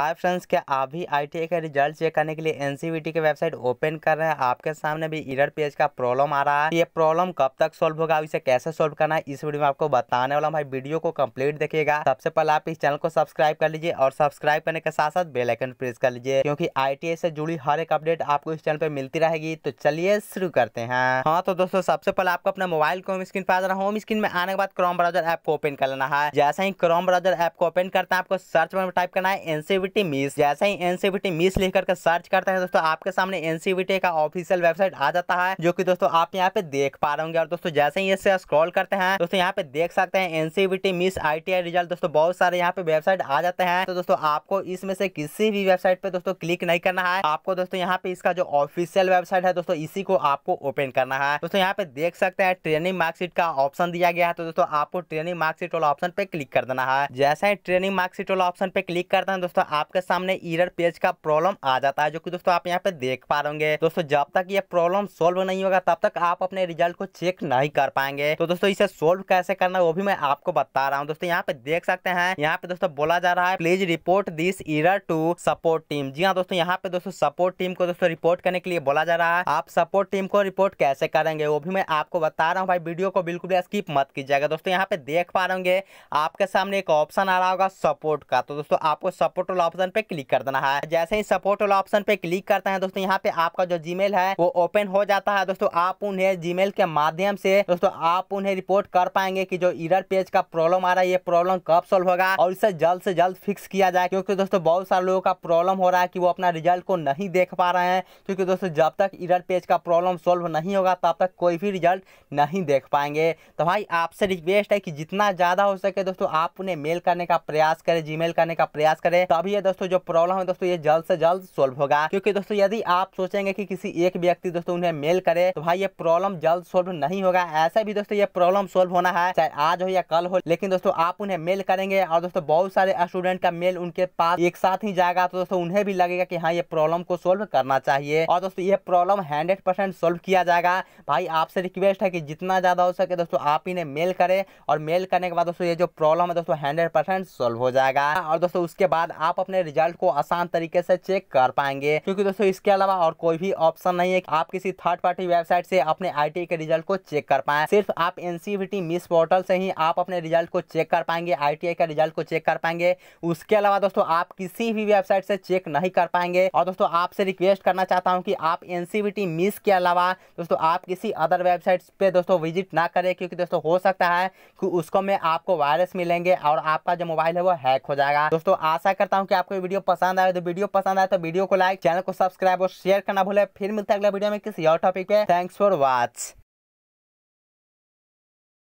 hi friends क्या आप भी आईटीआई का रिजल्ट चेक करने के लिए एन e की वेबसाइट ओपन कर रहे हैं आपके सामने भी इरर पेज का प्रॉब्लम आ रहा है ये प्रॉब्लम कब तक सॉल्व होगा इसे कैसे सॉल्व करना है इस वीडियो में आपको बताने वाला हूँ भाई वीडियो को कंप्लीट देखिएगा सबसे पहले आप इस चैनल को सब्सक्राइब कर लीजिए और सब्सक्राइब करने के साथ साथ बेलाइकन प्रेस कर लीजिए क्योंकि आई से जुड़ी हर एक अपडेट आपको इस चैनल पर मिलती रहेगी तो चलिए शुरू करते हैं हाँ तो दोस्तों सबसे पहले आपको अपने मोबाइल को होम स्क्रीन पर आ जाना होम स्क्रीन में आने के बाद क्रोम ब्राउजर ऐप को ओपन कर लेना है जैसे ही क्रोम ब्राउजर ऐप को ओपन करते हैं आपको सर्च में टाइप करना है एनसीबी एनसीबीटी मिस जैसे ही एनसीबीटी मिस लिखकर के सर्च करते हैं दोस्तों आपके सामने एनसीबीटी का ऑफिशियल वेबसाइट आ जाता है जो कि दोस्तों आप यहाँ पे देख पा रहे होंगे और दोस्तों जैसे ही इससे स्क्रॉल करते हैं दोस्तों यहाँ पे देख सकते हैं एनसीबीटी मिस आई रिजल्ट दोस्तों बहुत सारे यहाँ पे वेबसाइट आ जाते हैं तो दोस्तों आपको इसमें से किसी भी वेबसाइट पे दोस्तों क्लिक नहीं करना है आपको दोस्तों यहाँ पे इसका जो ऑफिशियल वेबसाइट है दोस्तों इसी को आपको ओपन करना है दोस्तों यहाँ पे देख सकते हैं ट्रेनिंग मार्कशीट का ऑप्शन दिया गया है तो दोस्तों आपको ट्रेनिंग मार्कशीट वाला ऑप्शन पे क्लिक कर देना है जैसे ही ट्रेनिंग मार्कशीट वाला ऑप्शन पे क्लिक करते हैं दोस्तों आपके सामने ईरर पेज का प्रॉब्लम आ जाता है जो कि दोस्तों आप यहाँ पे देख पा रहे दोस्तों जब तक ये प्रॉब्लम सोल्व नहीं होगा तब तक आप अपने रिजल्ट को चेक नहीं कर पाएंगे तो दोस्तों इसे सोल्व कैसे करना वो भी मैं आपको बता रहा हूँ दोस्तों यहाँ पे देख सकते हैं यहाँ पे दोस्तों बोला जा रहा है please report this error to support team जी हाँ दोस्तों यहाँ पे दोस्तों सपोर्ट टीम को दोस्तों रिपोर्ट करने के लिए बोला जा रहा है आप सपोर्ट टीम को रिपोर्ट कैसे करेंगे वो भी मैं आपको बता रहा हूँ भाई वीडियो को बिल्कुल भी स्किप मत कीजिएगा दोस्तों यहाँ पे देख पा रहे आपके सामने एक ऑप्शन आ रहा होगा सपोर्ट का तो दोस्तों आपको सपोर्ट वाला ऑप्शन पे क्लिक कर देना है जैसे ही सपोर्ट वाला ऑप्शन पे क्लिक करते हैं दोस्तों यहाँ पे आपका जो जी है वो ओपन हो जाता है दोस्तों आप उन्हें जी के माध्यम से दोस्तों आप उन्हें रिपोर्ट कर पाएंगे की जो इरर पेज का प्रॉब्लम आ रहा है ये प्रॉब्लम कब सोल्व होगा और इसे जल्द से जल्द फिक्स किया जाए क्योंकि दोस्तों बहुत सारे लोगों का प्रॉब्लम हो रहा है की वो अपना रिजल्ट को नहीं देख पा रहे हैं क्योंकि दोस्तों जब तक इरर पेज का प्रॉब्लम सोल्व नहीं होगा तब तक कोई भी रिजल्ट नहीं देख पाएंगे तो भाई आपसे रिक्वेस्ट है कि जितना ज़्यादा हो सके दोस्तों आप उन्हें मेल करने का प्रयास करें जीमेल करने का प्रयास करें तभी भी है दोस्तों जो प्रॉब्लम है दोस्तों ये जल्द से जल्द सोल्व होगा क्योंकि दोस्तों यदि आप सोचेंगे कि किसी एक व्यक्ति दोस्तों उन्हें मेल करे तो भाई ये प्रॉब्लम जल्द सोल्व नहीं होगा ऐसा भी दोस्तों ये प्रॉब्लम सोल्व होना है चाहे आज हो या कल हो लेकिन दोस्तों आप उन्हें मेल करेंगे और दोस्तों बहुत सारे स्टूडेंट का मेल उनके पास एक साथ ही जाएगा तो दोस्तों उन्हें भी लगेगा की हाँ ये प्रॉब्लम को सोल्व करना चाहिए और दोस्तों ये प्रॉब्लम हंड्रेड परसेंट सोल्व किया जाएगा भाई आपसे रिक्वेस्ट है की जितना ज्यादा हो सके दोस्तों आप इन्हें मेल करे और मेल करने के बाद दोस्तों ये जो प्रॉब्लम है दोस्तों हंड्रेड सोल्व हो जाएगा और दोस्तों उसके बाद आप अपने रिजल्ट को आसान तरीके से चेक कर पाएंगे क्योंकि दोस्तों इसके अलावा और कोई भी ऑप्शन नहीं है कि आप किसी थर्ड पार्टी वेबसाइट से अपने आई के रिजल्ट को चेक कर पाए सिर्फ आप एनसीबीटी मिस पोर्टल से ही आप अपने रिजल्ट को चेक कर पाएंगे आई का रिजल्ट को चेक कर पाएंगे उसके अलावा दोस्तों आप किसी भी वेबसाइट से चेक नहीं कर पाएंगे और दोस्तों आपसे रिक्वेस्ट करना चाहता हूँ कि आप एनसीबीटी मिस e के अलावा दोस्तों आप किसी अदर वेबसाइट पे दोस्तों विजिट ना करें क्योंकि दोस्तों हो सकता है कि उसको में आपको वायरस मिलेंगे और आपका जो मोबाइल है वो हैक हो जाएगा दोस्तों आशा करता हूँ कि आपको वीडियो पसंद आए तो वीडियो पसंद आए तो वीडियो को लाइक चैनल को सब्सक्राइब और शेयर करना भूले फिर मिलता है अगला वीडियो में किसी और टॉपिक पे थैंक्स फॉर वॉच